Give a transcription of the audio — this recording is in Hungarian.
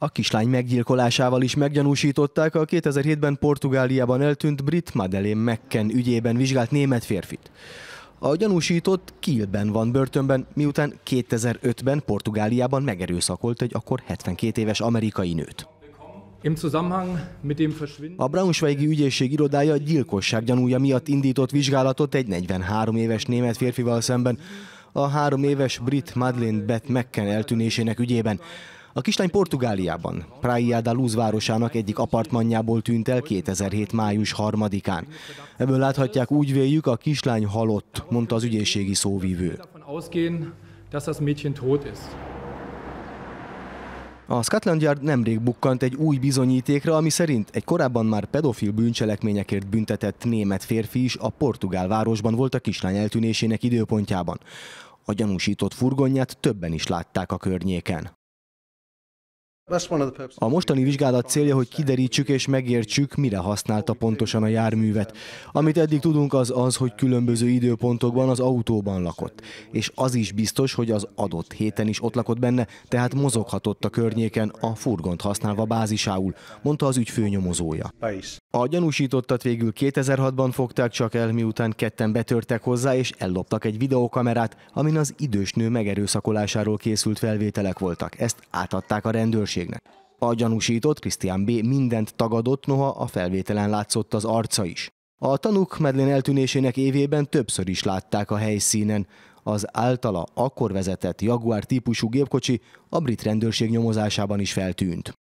A kislány meggyilkolásával is meggyanúsították a 2007-ben Portugáliában eltűnt brit Madeleine McKen, ügyében vizsgált német férfit. A gyanúsított Kielben van börtönben, miután 2005-ben Portugáliában megerőszakolt egy akkor 72 éves amerikai nőt. A Braunschweigi ügyészség irodája gyilkosság gyanúja miatt indított vizsgálatot egy 43 éves német férfival szemben, a három éves brit Madeleine Beth McCann eltűnésének ügyében. A kislány Portugáliában, Praia da Luz városának egyik apartmanjából tűnt el 2007. május 3-án. Ebből láthatják, úgy véljük, a kislány halott, mondta az ügyészségi szóvívő. A Scotland Yard nemrég bukkant egy új bizonyítékra, ami szerint egy korábban már pedofil bűncselekményekért büntetett német férfi is a portugál városban volt a kislány eltűnésének időpontjában. A gyanúsított furgonját többen is látták a környéken. A mostani vizsgálat célja, hogy kiderítsük és megértsük, mire használta pontosan a járművet. Amit eddig tudunk, az az, hogy különböző időpontokban az autóban lakott. És az is biztos, hogy az adott héten is ott lakott benne, tehát mozoghatott a környéken, a furgont használva bázisául, mondta az ügyfő nyomozója. A gyanúsítottat végül 2006-ban fogták csak el, miután ketten betörtek hozzá, és elloptak egy videókamerát, amin az idős nő megerőszakolásáról készült felvételek voltak. Ezt átadták a rendőrség rendőrségnek. A gyanúsított Krisztián B. mindent tagadott, noha a felvételen látszott az arca is. A tanúk Medlin eltűnésének évében többször is látták a helyszínen. Az általa akkor vezetett Jaguar típusú gépkocsi a brit rendőrség nyomozásában is feltűnt.